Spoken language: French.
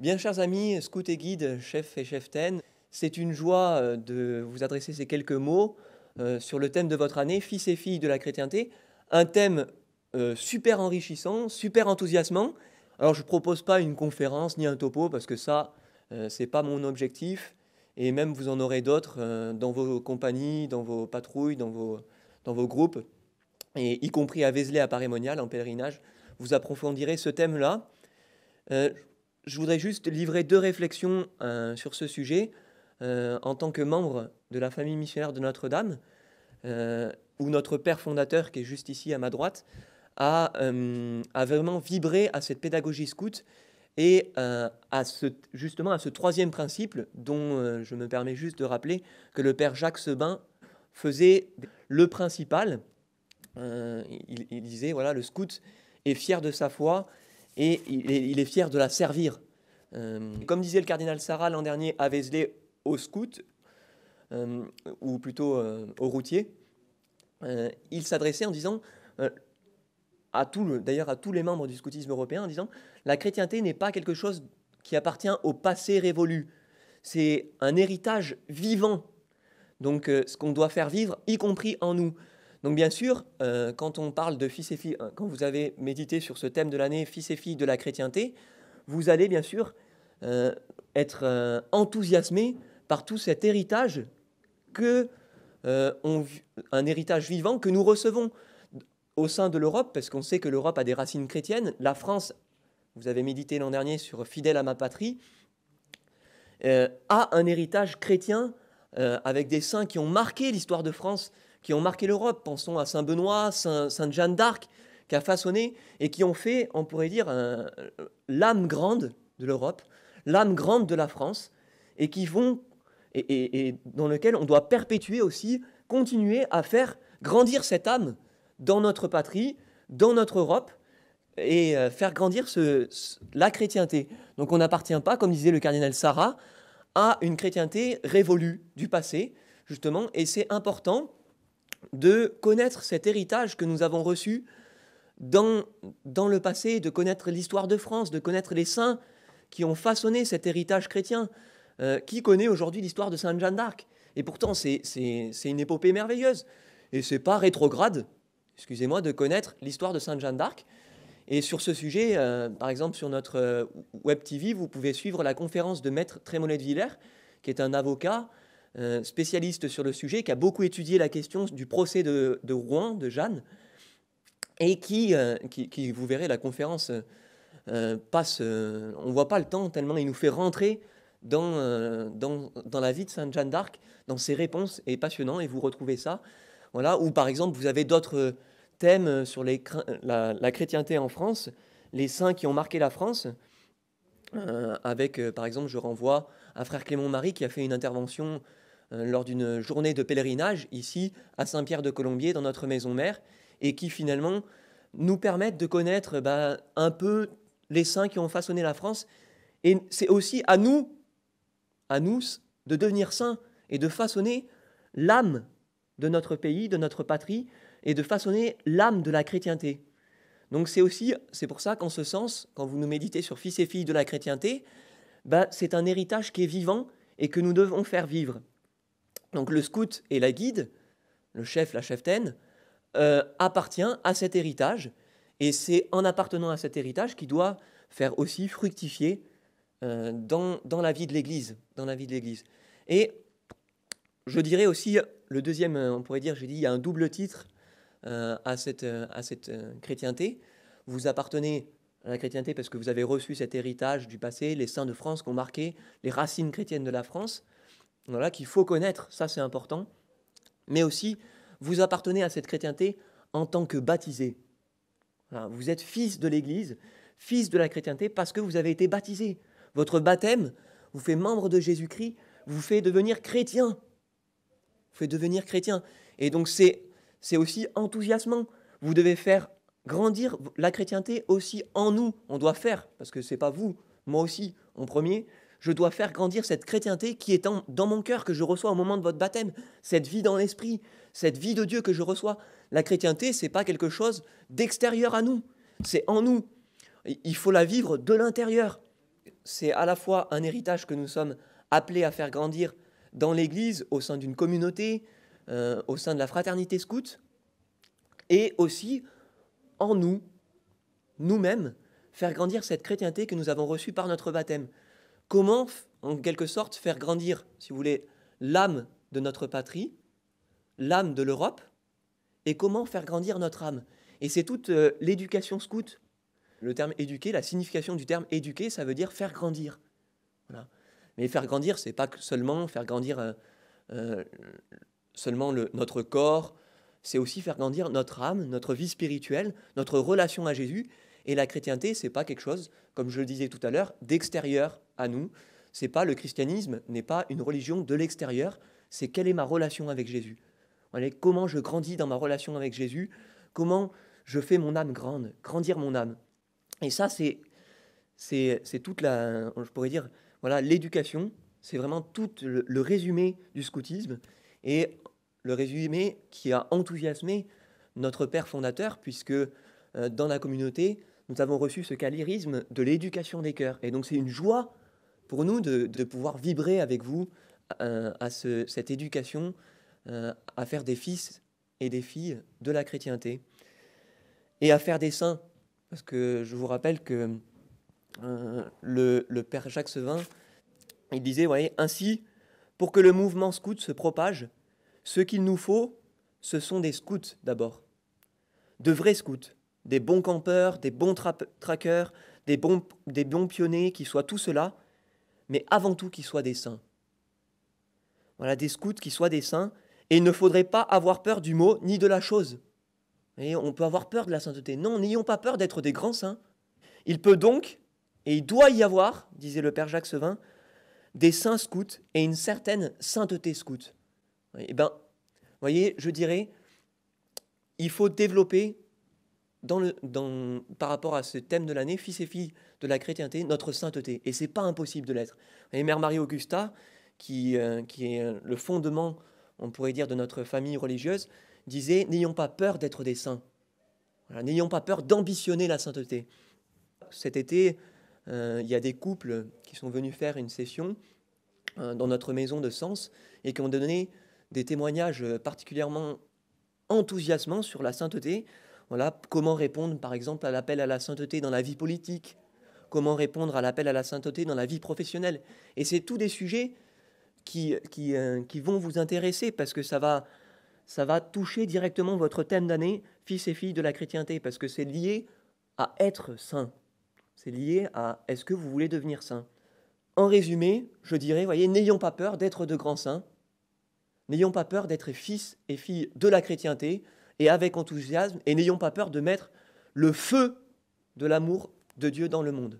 Bien chers amis, scouts et guides, chefs et chef c'est une joie euh, de vous adresser ces quelques mots euh, sur le thème de votre année, fils et filles de la chrétienté, un thème euh, super enrichissant, super enthousiasmant. Alors je ne propose pas une conférence ni un topo parce que ça, ce c'est pas mon objectif. Et même vous en aurez d'autres dans vos compagnies, dans vos patrouilles, dans vos, dans vos groupes, et y compris à Vézelay, à Parémonial, en pèlerinage. Vous approfondirez ce thème-là je voudrais juste livrer deux réflexions euh, sur ce sujet euh, en tant que membre de la famille missionnaire de Notre-Dame, euh, où notre père fondateur, qui est juste ici à ma droite, a, vraiment vibré à cette pédagogie scout et à ce, justement à ce troisième principe dont je me permets juste de rappeler que le père Jacques Sebin faisait le principal. Il, il, disait, voilà, le scout est fier de sa foi et il est, fier de la servir. Euh, comme disait le cardinal Sarah l'an dernier à Vézelay au scout, euh, ou plutôt euh, au routier, il s'adressait en disant, à d'ailleurs à tous les membres du scoutisme européen, en disant, la chrétienté n'est pas quelque chose qui appartient au passé révolu, c'est un héritage vivant. Donc ce qu'on doit faire vivre, y compris en nous. Donc bien sûr, euh, quand on parle de fils et filles, hein, quand vous avez médité sur ce thème de l'année, fils et filles de la chrétienté, vous allez bien sûr euh, être euh, enthousiasmé par tout cet héritage que un héritage vivant que nous recevons au sein de l'Europe, parce qu'on sait que l'Europe a des racines chrétiennes. La France, vous avez médité l'an dernier sur fidèle à ma patrie, a un héritage chrétien avec des saints qui ont marqué l'histoire de France qui ont marqué l'Europe. Pensons à Saint Benoît, Saint, Sainte Jeanne d'Arc, qui a façonné et qui ont fait, on pourrait dire, l'âme grande de l'Europe, l'âme grande de la France, et qui vont et, dans lequel on doit perpétuer aussi, continuer à faire grandir cette âme dans notre patrie, dans notre Europe, et euh, faire grandir ce, la chrétienté. Donc on n'appartient pas, comme disait le cardinal Sarah, à une chrétienté révolue du passé, justement, et c'est important de connaître cet héritage que nous avons reçu dans, le passé, de connaître l'histoire de France, de connaître les saints qui ont façonné cet héritage chrétien. Euh, qui connaît aujourd'hui l'histoire de Sainte Jeanne d'Arc Et pourtant, c'est une épopée merveilleuse. Et c'est pas rétrograde, excusez-moi, de connaître l'histoire de Sainte Jeanne d'Arc. Et sur ce sujet, euh, par exemple, sur notre euh, Web TV, vous pouvez suivre la conférence de Maître Trémolet de Villers, qui est un avocat euh, spécialiste sur le sujet, qui a beaucoup étudié la question du procès de, de Rouen, de Jeanne, et qui, euh, qui, vous verrez, la conférence euh, passe, on voit pas le temps tellement il nous fait rentrer dans, dans, dans la vie de Sainte Jeanne d'Arc, dans ses réponses, et passionnant, et vous retrouvez ça. Voilà, ou par exemple, vous avez d'autres thèmes sur les, la, la, chrétienté en France, les saints qui ont marqué la France, avec, par exemple, je renvoie à Frère Clément Marie qui a fait une intervention euh, lors d'une journée de pèlerinage ici à Saint-Pierre-de-Colombier dans notre maison mère et qui finalement nous permettent de connaître bah, un peu les saints qui ont façonné la France. Et c'est aussi à nous, à nous, de devenir saints et de façonner l'âme de notre pays, de notre patrie, et de façonner l'âme de la chrétienté. Donc c'est aussi, c'est pour ça qu'en ce sens, quand vous nous méditez sur fils et filles de la chrétienté, bah, c'est un héritage qui est vivant et que nous devons faire vivre. Donc le scout et la guide, le chef, la cheftaine, euh, appartient à cet héritage. Et c'est en appartenant à cet héritage qu'il doit faire aussi fructifier euh, dans, la vie de l'Église, dans la vie de l'Église. Et je dirais aussi le deuxième, euh, on pourrait dire, j'ai dit, il y a un double titre à cette, chrétienté. Vous appartenez à la chrétienté parce que vous avez reçu cet héritage du passé, les saints de France qui ont marqué, les racines chrétiennes de la France voilà, qu'il faut connaître, ça c'est important, mais aussi vous appartenez à cette chrétienté en tant que baptisé. vous êtes fils de l'Église, fils de la chrétienté parce que vous avez été baptisé. Votre baptême vous fait membre de Jésus-Christ, vous fait devenir chrétien. Vous fait devenir chrétien. Et donc c'est, c'est aussi enthousiasmant. Vous devez faire grandir la chrétienté aussi en nous. On doit faire, parce que c'est pas vous, moi aussi, en premier, je dois faire grandir cette chrétienté qui est dans mon cœur, que je reçois au moment de votre baptême, cette vie dans l'esprit, cette vie de Dieu que je reçois. La chrétienté, c'est pas quelque chose d'extérieur à nous, c'est en nous. Il faut la vivre de l'intérieur. C'est à la fois un héritage que nous sommes appelés à faire grandir dans l'Église, au sein d'une communauté, euh, au sein de la fraternité scout, et aussi en nous, nous-mêmes, faire grandir cette chrétienté que nous avons reçue par notre baptême. Comment, en quelque sorte, faire grandir, si vous voulez, l'âme de notre patrie, l'âme de l'Europe, et comment faire grandir notre âme. Et c'est toute euh, l'éducation scout. Le terme éduquer, la signification du terme éduquer, ça veut dire faire grandir. Mais faire grandir, c'est pas seulement faire grandir euh, euh, seulement notre corps, c'est aussi faire grandir notre âme, notre vie spirituelle, notre relation à Jésus, et la chrétienté, c'est pas quelque chose, comme je le disais tout à l'heure, d'extérieur à nous. C'est pas le christianisme n'est pas une religion de l'extérieur. C'est quelle est ma relation avec Jésus. comment je grandis dans ma relation avec Jésus. Comment je fais mon âme grande, grandir mon âme. Et ça, c'est c'est toute la, je pourrais dire, voilà, l'éducation. C'est vraiment tout le résumé du scoutisme et le résumé qui a enthousiasmé notre père fondateur, puisque euh, dans la communauté, nous avons reçu ce calirisme de l'éducation des cœurs. Et donc c'est une joie pour nous de, pouvoir vibrer avec vous euh, à cette éducation euh, à faire des fils et des filles de la chrétienté et à faire des saints. Parce que je vous rappelle que euh, le, père Jacques Sevin, il disait, ainsi, pour que le mouvement scout se propage, ce qu'il nous faut, ce sont des scouts d'abord, de vrais scouts, des bons campeurs, des bons traqueurs, des bons, des bons pionniers, qui soient tout cela, mais avant tout qu'ils soient des saints. Voilà, des scouts qui soient des saints, et il ne faudrait pas avoir peur du mot ni de la chose. Et on peut avoir peur de la sainteté. Non, n'ayons pas peur d'être des grands saints. Il peut donc, et il doit y avoir, disait le père Jacques Sevin, des saints scouts et une certaine sainteté scout. Eh bien, voyez, je dirais, il faut développer par rapport à ce thème de l'année, fils et filles de la chrétienté, notre sainteté. Et c'est pas impossible de l'être. Et Mère Marie Augusta, euh, qui, est le fondement, on pourrait dire, de notre famille religieuse, disait N'ayons pas peur d'être des saints. N'ayons pas peur d'ambitionner la sainteté. Cet été, euh, il y a des couples qui sont venus faire une session euh, dans notre maison de Sens et qui ont donné des témoignages particulièrement enthousiasmants sur la sainteté. Voilà, comment répondre par exemple à l'appel à la sainteté dans la vie politique Comment répondre à l'appel à la sainteté dans la vie professionnelle Et c'est tous des sujets qui, qui, euh, qui, vont vous intéresser parce que ça va, ça va toucher directement votre thème d'année, fils et filles de la chrétienté, parce que c'est lié à être saint. C'est lié à est-ce que vous voulez devenir saint En résumé, je dirais, voyez, n'ayons pas peur d'être de grands saints, n'ayons pas peur d'être fils et filles de la chrétienté, et avec enthousiasme, et n'ayons pas peur de mettre le feu de l'amour de Dieu dans le monde.